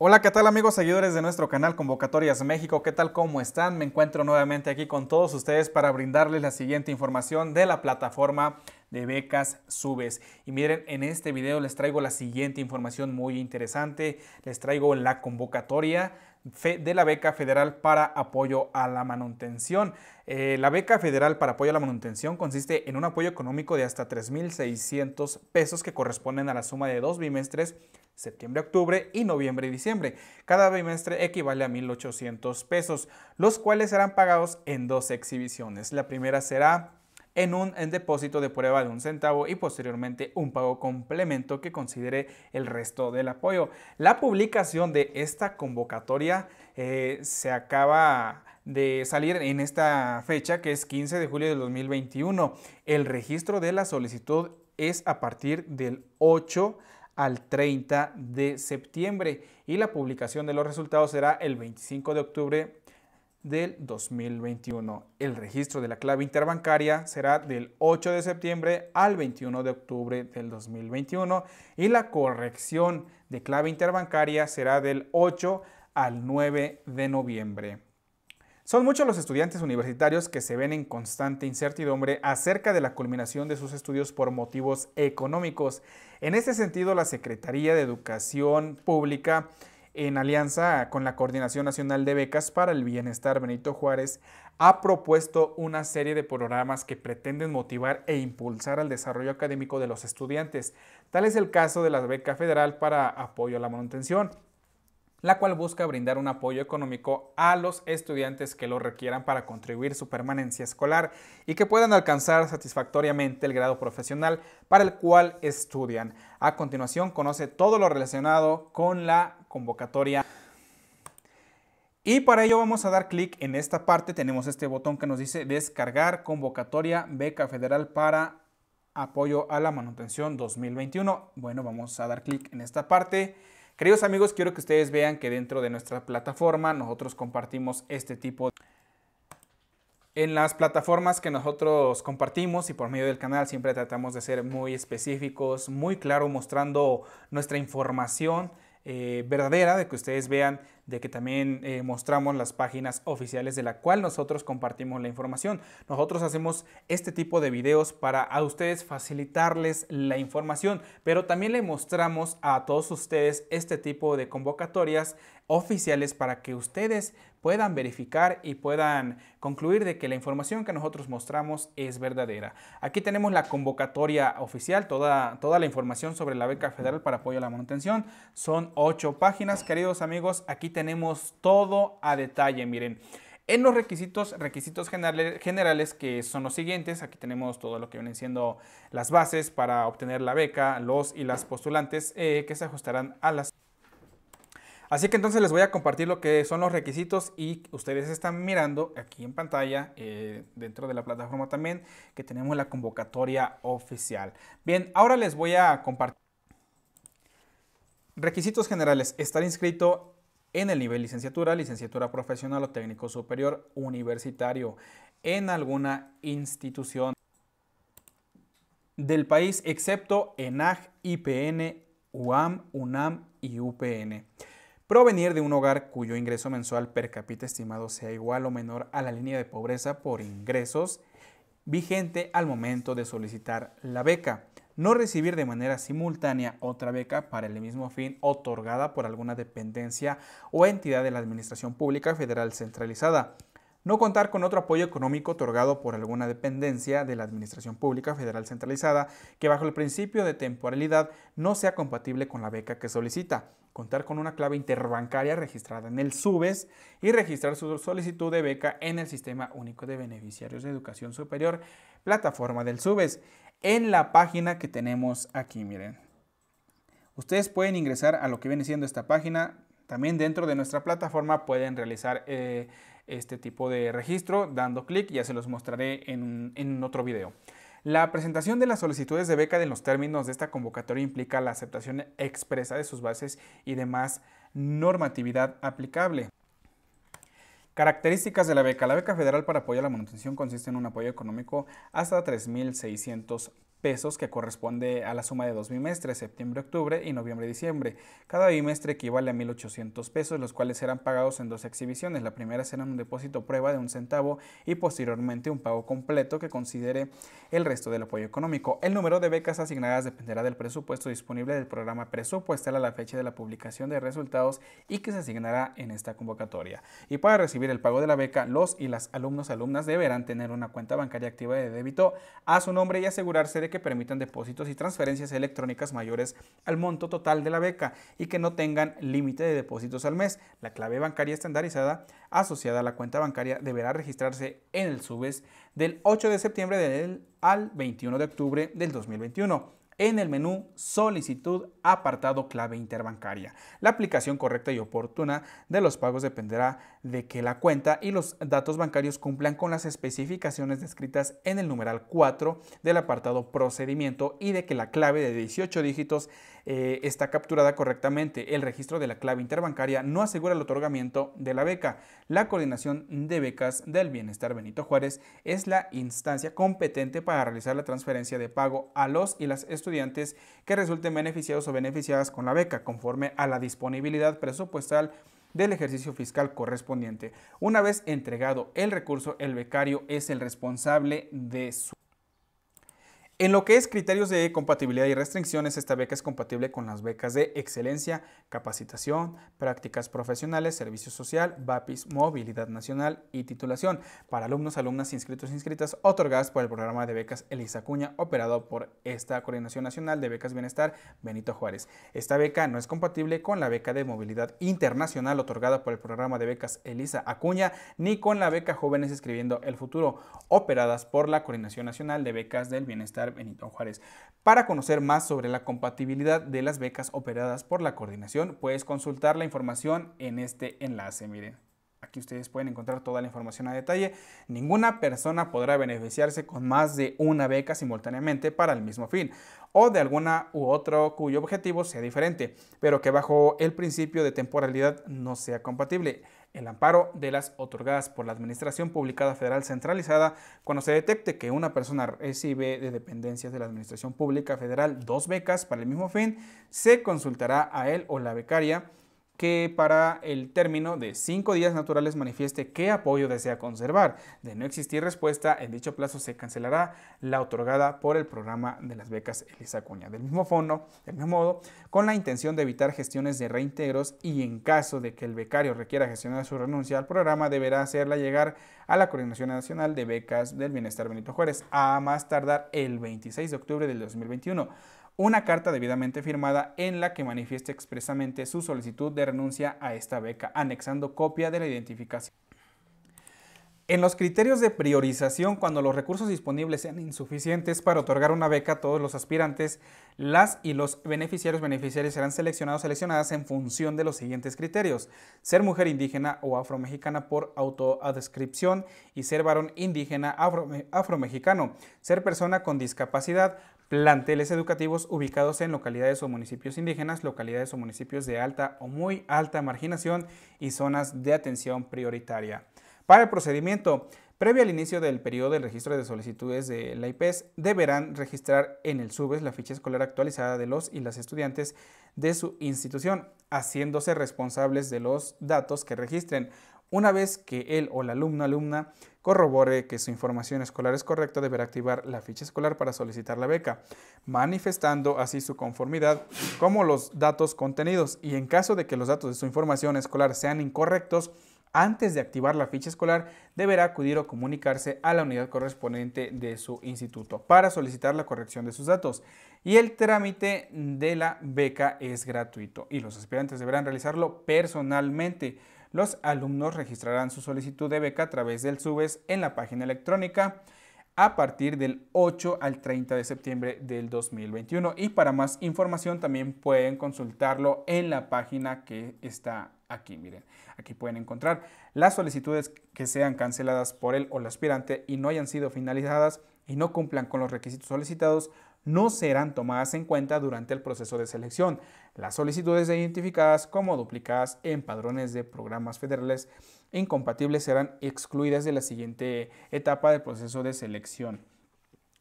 Hola, ¿qué tal amigos seguidores de nuestro canal Convocatorias México? ¿Qué tal? ¿Cómo están? Me encuentro nuevamente aquí con todos ustedes para brindarles la siguiente información de la plataforma de becas subes. Y miren, en este video les traigo la siguiente información muy interesante. Les traigo la convocatoria de la Beca Federal para Apoyo a la Manutención. Eh, la Beca Federal para Apoyo a la Manutención consiste en un apoyo económico de hasta 3.600 pesos que corresponden a la suma de dos bimestres septiembre-octubre y noviembre-diciembre. Cada bimestre equivale a 1.800 pesos, los cuales serán pagados en dos exhibiciones. La primera será en un depósito de prueba de un centavo y posteriormente un pago complemento que considere el resto del apoyo. La publicación de esta convocatoria eh, se acaba de salir en esta fecha que es 15 de julio de 2021. El registro de la solicitud es a partir del 8 al 30 de septiembre y la publicación de los resultados será el 25 de octubre del 2021. El registro de la clave interbancaria será del 8 de septiembre al 21 de octubre del 2021 y la corrección de clave interbancaria será del 8 al 9 de noviembre. Son muchos los estudiantes universitarios que se ven en constante incertidumbre acerca de la culminación de sus estudios por motivos económicos. En este sentido, la Secretaría de Educación Pública en alianza con la Coordinación Nacional de Becas para el Bienestar Benito Juárez, ha propuesto una serie de programas que pretenden motivar e impulsar al desarrollo académico de los estudiantes. Tal es el caso de la Beca Federal para Apoyo a la Manutención, la cual busca brindar un apoyo económico a los estudiantes que lo requieran para contribuir su permanencia escolar y que puedan alcanzar satisfactoriamente el grado profesional para el cual estudian. A continuación, conoce todo lo relacionado con la convocatoria. Y para ello vamos a dar clic en esta parte, tenemos este botón que nos dice descargar convocatoria beca federal para apoyo a la manutención 2021. Bueno, vamos a dar clic en esta parte. Queridos amigos, quiero que ustedes vean que dentro de nuestra plataforma nosotros compartimos este tipo de... En las plataformas que nosotros compartimos y por medio del canal siempre tratamos de ser muy específicos, muy claro, mostrando nuestra información eh, verdadera, de que ustedes vean de que también eh, mostramos las páginas oficiales de la cual nosotros compartimos la información. Nosotros hacemos este tipo de videos para a ustedes facilitarles la información, pero también le mostramos a todos ustedes este tipo de convocatorias oficiales para que ustedes puedan verificar y puedan concluir de que la información que nosotros mostramos es verdadera. Aquí tenemos la convocatoria oficial, toda, toda la información sobre la beca federal para apoyo a la manutención. Son ocho páginas, queridos amigos. Aquí tenemos todo a detalle, miren. En los requisitos, requisitos generales que son los siguientes, aquí tenemos todo lo que vienen siendo las bases para obtener la beca, los y las postulantes eh, que se ajustarán a las... Así que entonces les voy a compartir lo que son los requisitos y ustedes están mirando aquí en pantalla, eh, dentro de la plataforma también, que tenemos la convocatoria oficial. Bien, ahora les voy a compartir... Requisitos generales, estar inscrito en el nivel licenciatura, licenciatura profesional o técnico superior universitario en alguna institución del país, excepto ENAG, IPN, UAM, UNAM y UPN. Provenir de un hogar cuyo ingreso mensual per cápita estimado sea igual o menor a la línea de pobreza por ingresos vigente al momento de solicitar la beca no recibir de manera simultánea otra beca para el mismo fin otorgada por alguna dependencia o entidad de la Administración Pública Federal Centralizada, no contar con otro apoyo económico otorgado por alguna dependencia de la Administración Pública Federal Centralizada que bajo el principio de temporalidad no sea compatible con la beca que solicita, contar con una clave interbancaria registrada en el SUBES y registrar su solicitud de beca en el Sistema Único de Beneficiarios de Educación Superior, plataforma del SUBES en la página que tenemos aquí, miren. Ustedes pueden ingresar a lo que viene siendo esta página. También dentro de nuestra plataforma pueden realizar eh, este tipo de registro dando clic. Ya se los mostraré en, otro video. La presentación de las solicitudes de beca en los términos de esta convocatoria implica la aceptación expresa de sus bases y demás normatividad aplicable. Características de la beca. La beca federal para apoyo a la manutención consiste en un apoyo económico hasta 3.600 pesos que corresponde a la suma de dos bimestres, septiembre, octubre y noviembre, diciembre. Cada bimestre equivale a 1.800 pesos, los cuales serán pagados en dos exhibiciones. La primera será un depósito prueba de un centavo y posteriormente un pago completo que considere el resto del apoyo económico. El número de becas asignadas dependerá del presupuesto disponible del programa presupuestal a la fecha de la publicación de resultados y que se asignará en esta convocatoria. Y para recibir el pago de la beca, los y las alumnos alumnas deberán tener una cuenta bancaria activa de débito a su nombre y asegurarse de que permitan depósitos y transferencias electrónicas mayores al monto total de la beca y que no tengan límite de depósitos al mes. La clave bancaria estandarizada asociada a la cuenta bancaria deberá registrarse en el SUBES del 8 de septiembre al 21 de octubre del 2021 en el menú Solicitud apartado clave interbancaria. La aplicación correcta y oportuna de los pagos dependerá de que la cuenta y los datos bancarios cumplan con las especificaciones descritas en el numeral 4 del apartado Procedimiento y de que la clave de 18 dígitos eh, está capturada correctamente. El registro de la clave interbancaria no asegura el otorgamiento de la beca. La coordinación de becas del bienestar Benito Juárez es la instancia competente para realizar la transferencia de pago a los y las estudiantes que resulten beneficiados o beneficiadas con la beca, conforme a la disponibilidad presupuestal del ejercicio fiscal correspondiente. Una vez entregado el recurso, el becario es el responsable de su en lo que es criterios de compatibilidad y restricciones, esta beca es compatible con las becas de excelencia, capacitación, prácticas profesionales, servicio social, VAPIS, movilidad nacional y titulación para alumnos, alumnas inscritos e inscritas otorgadas por el programa de becas Elisa Acuña, operado por esta Coordinación Nacional de Becas Bienestar Benito Juárez. Esta beca no es compatible con la beca de movilidad internacional otorgada por el programa de becas Elisa Acuña ni con la beca Jóvenes Escribiendo el Futuro, operadas por la Coordinación Nacional de Becas del Bienestar Benito Juárez. Para conocer más sobre la compatibilidad de las becas operadas por la coordinación, puedes consultar la información en este enlace. Miren, aquí ustedes pueden encontrar toda la información a detalle. Ninguna persona podrá beneficiarse con más de una beca simultáneamente para el mismo fin o de alguna u otro cuyo objetivo sea diferente, pero que bajo el principio de temporalidad no sea compatible el amparo de las otorgadas por la Administración Pública Federal Centralizada cuando se detecte que una persona recibe de dependencias de la Administración Pública Federal dos becas para el mismo fin, se consultará a él o la becaria que para el término de cinco días naturales manifieste qué apoyo desea conservar. De no existir respuesta, en dicho plazo se cancelará la otorgada por el programa de las becas Elisa Cuña. Del mismo fondo, del mismo modo, con la intención de evitar gestiones de reintegros y en caso de que el becario requiera gestionar su renuncia al programa, deberá hacerla llegar a la Coordinación Nacional de Becas del Bienestar Benito Juárez a más tardar el 26 de octubre del 2021 una carta debidamente firmada en la que manifieste expresamente su solicitud de renuncia a esta beca, anexando copia de la identificación. En los criterios de priorización, cuando los recursos disponibles sean insuficientes para otorgar una beca a todos los aspirantes, las y los beneficiarios beneficiarios serán seleccionados seleccionadas en función de los siguientes criterios. Ser mujer indígena o afromexicana por autoadscripción y ser varón indígena afromexicano. Ser persona con discapacidad planteles educativos ubicados en localidades o municipios indígenas, localidades o municipios de alta o muy alta marginación y zonas de atención prioritaria. Para el procedimiento, previo al inicio del periodo de registro de solicitudes de la IPES, deberán registrar en el SUBES e la ficha escolar actualizada de los y las estudiantes de su institución, haciéndose responsables de los datos que registren una vez que él o la alumno alumna corrobore que su información escolar es correcta, deberá activar la ficha escolar para solicitar la beca, manifestando así su conformidad como los datos contenidos y en caso de que los datos de su información escolar sean incorrectos, antes de activar la ficha escolar, deberá acudir o comunicarse a la unidad correspondiente de su instituto para solicitar la corrección de sus datos. Y el trámite de la beca es gratuito y los aspirantes deberán realizarlo personalmente los alumnos registrarán su solicitud de beca a través del SUBES en la página electrónica a partir del 8 al 30 de septiembre del 2021. Y para más información también pueden consultarlo en la página que está aquí. Miren, aquí pueden encontrar las solicitudes que sean canceladas por él o el aspirante y no hayan sido finalizadas y no cumplan con los requisitos solicitados, no serán tomadas en cuenta durante el proceso de selección las solicitudes identificadas como duplicadas en padrones de programas federales e incompatibles serán excluidas de la siguiente etapa del proceso de selección.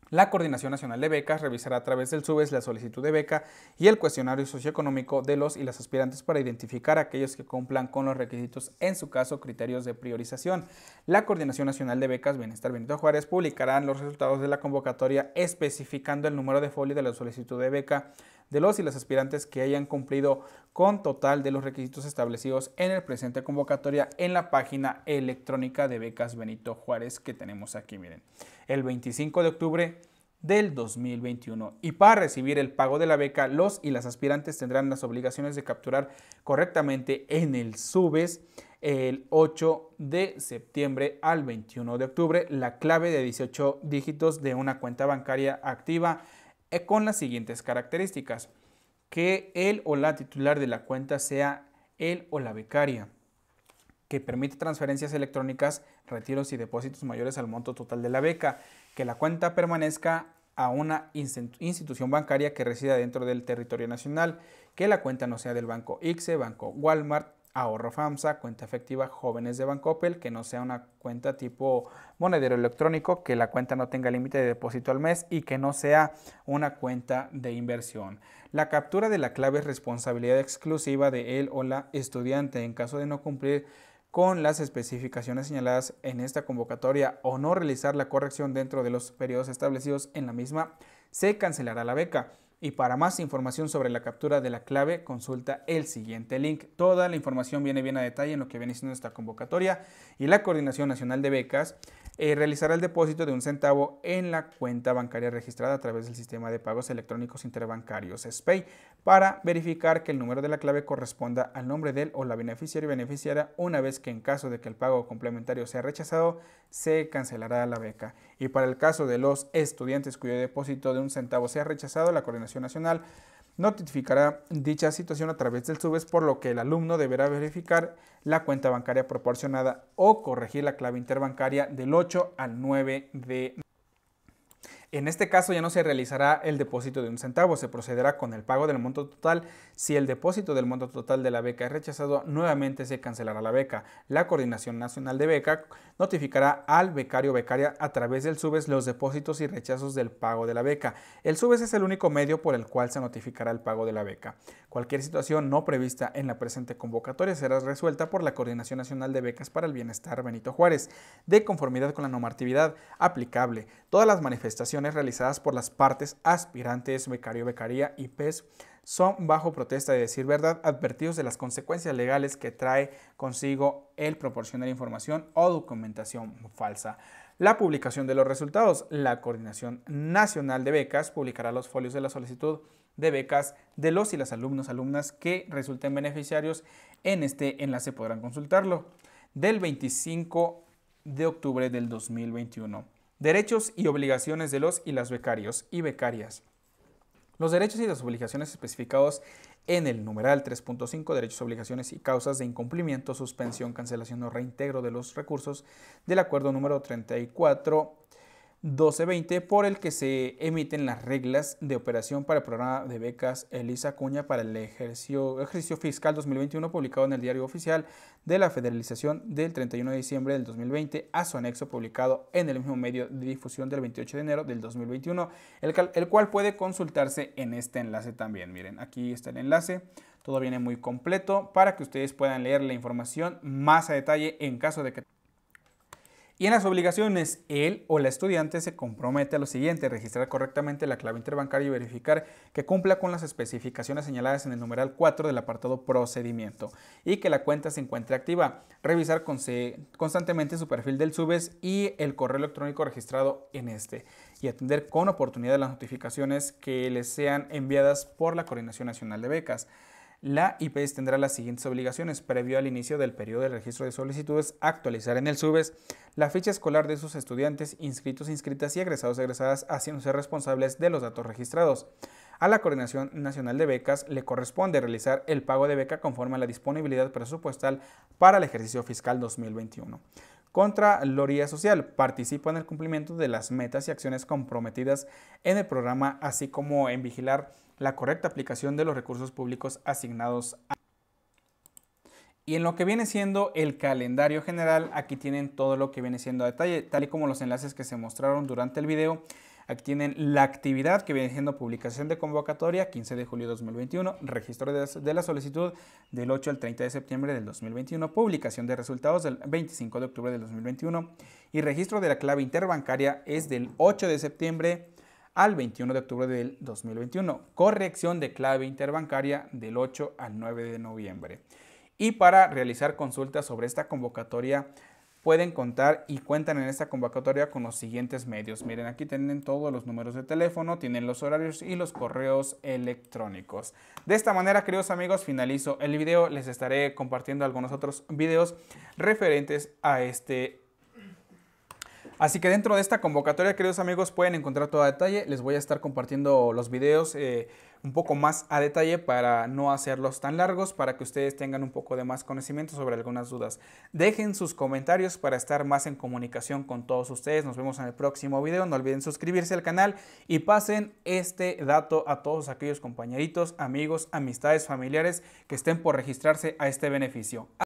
La Coordinación Nacional de Becas revisará a través del SUBES la solicitud de beca y el cuestionario socioeconómico de los y las aspirantes para identificar a aquellos que cumplan con los requisitos, en su caso, criterios de priorización. La Coordinación Nacional de Becas Bienestar Benito Juárez publicará los resultados de la convocatoria especificando el número de folio de la solicitud de beca de los y las aspirantes que hayan cumplido con total de los requisitos establecidos en el presente convocatoria en la página electrónica de becas Benito Juárez que tenemos aquí, miren, el 25 de octubre del 2021. Y para recibir el pago de la beca, los y las aspirantes tendrán las obligaciones de capturar correctamente en el SUBES el 8 de septiembre al 21 de octubre la clave de 18 dígitos de una cuenta bancaria activa eh, con las siguientes características. Que el o la titular de la cuenta sea el o la becaria, que permite transferencias electrónicas, retiros y depósitos mayores al monto total de la beca, que la cuenta permanezca a una institución bancaria que resida dentro del territorio nacional, que la cuenta no sea del banco ICSE, banco Walmart, ahorro FAMSA, cuenta efectiva jóvenes de Bancoppel, que no sea una cuenta tipo monedero electrónico, que la cuenta no tenga límite de depósito al mes y que no sea una cuenta de inversión. La captura de la clave es responsabilidad exclusiva de él o la estudiante en caso de no cumplir con las especificaciones señaladas en esta convocatoria o no realizar la corrección dentro de los periodos establecidos en la misma, se cancelará la beca. Y para más información sobre la captura de la clave, consulta el siguiente link. Toda la información viene bien a detalle en lo que viene siendo esta convocatoria y la Coordinación Nacional de Becas eh, realizará el depósito de un centavo en la cuenta bancaria registrada a través del sistema de pagos electrónicos interbancarios SPAY para verificar que el número de la clave corresponda al nombre del o la beneficiaria y beneficiaria una vez que en caso de que el pago complementario sea rechazado, se cancelará la beca y para el caso de los estudiantes cuyo depósito de un centavo sea rechazado, la Coordinación Nacional notificará dicha situación a través del SUBES, por lo que el alumno deberá verificar la cuenta bancaria proporcionada o corregir la clave interbancaria del 8 al 9 de en este caso ya no se realizará el depósito de un centavo, se procederá con el pago del monto total. Si el depósito del monto total de la beca es rechazado, nuevamente se cancelará la beca. La Coordinación Nacional de Beca notificará al becario becaria a través del SUBES los depósitos y rechazos del pago de la beca. El SUBES es el único medio por el cual se notificará el pago de la beca. Cualquier situación no prevista en la presente convocatoria será resuelta por la Coordinación Nacional de Becas para el Bienestar Benito Juárez, de conformidad con la normatividad aplicable. Todas las manifestaciones realizadas por las partes aspirantes, becario, becaría y PES son bajo protesta de decir verdad advertidos de las consecuencias legales que trae consigo el proporcionar información o documentación falsa. La publicación de los resultados. La Coordinación Nacional de Becas publicará los folios de la solicitud de becas de los y las alumnos, alumnas que resulten beneficiarios. En este enlace podrán consultarlo. Del 25 de octubre del 2021. Derechos y obligaciones de los y las becarios y becarias. Los derechos y las obligaciones especificados en el numeral 3.5, derechos, obligaciones y causas de incumplimiento, suspensión, cancelación o reintegro de los recursos del acuerdo número 34 1220 por el que se emiten las reglas de operación para el programa de becas Elisa Cuña para el ejercicio, ejercicio fiscal 2021 publicado en el diario oficial de la federalización del 31 de diciembre del 2020 a su anexo publicado en el mismo medio de difusión del 28 de enero del 2021, el cual puede consultarse en este enlace también. Miren, aquí está el enlace. Todo viene muy completo para que ustedes puedan leer la información más a detalle en caso de que y en las obligaciones, él o la estudiante se compromete a lo siguiente, registrar correctamente la clave interbancaria y verificar que cumpla con las especificaciones señaladas en el numeral 4 del apartado procedimiento y que la cuenta se encuentre activa, revisar constantemente su perfil del SUBES y el correo electrónico registrado en este y atender con oportunidad las notificaciones que les sean enviadas por la Coordinación Nacional de Becas. La IPS e tendrá las siguientes obligaciones previo al inicio del periodo de registro de solicitudes, actualizar en el SUBES e la ficha escolar de sus estudiantes, inscritos, inscritas y egresados, egresadas, ser responsables de los datos registrados. A la Coordinación Nacional de Becas le corresponde realizar el pago de beca conforme a la disponibilidad presupuestal para el ejercicio fiscal 2021. Contraloría Social participa en el cumplimiento de las metas y acciones comprometidas en el programa, así como en vigilar la correcta aplicación de los recursos públicos asignados Y en lo que viene siendo el calendario general, aquí tienen todo lo que viene siendo a detalle, tal y como los enlaces que se mostraron durante el video. Aquí tienen la actividad que viene siendo publicación de convocatoria 15 de julio de 2021, registro de la solicitud del 8 al 30 de septiembre del 2021, publicación de resultados del 25 de octubre del 2021 y registro de la clave interbancaria es del 8 de septiembre al 21 de octubre del 2021, corrección de clave interbancaria del 8 al 9 de noviembre. Y para realizar consultas sobre esta convocatoria, pueden contar y cuentan en esta convocatoria con los siguientes medios. Miren, aquí tienen todos los números de teléfono, tienen los horarios y los correos electrónicos. De esta manera, queridos amigos, finalizo el video. Les estaré compartiendo algunos otros videos referentes a este Así que dentro de esta convocatoria, queridos amigos, pueden encontrar todo a detalle. Les voy a estar compartiendo los videos eh, un poco más a detalle para no hacerlos tan largos, para que ustedes tengan un poco de más conocimiento sobre algunas dudas. Dejen sus comentarios para estar más en comunicación con todos ustedes. Nos vemos en el próximo video. No olviden suscribirse al canal y pasen este dato a todos aquellos compañeritos, amigos, amistades, familiares que estén por registrarse a este beneficio.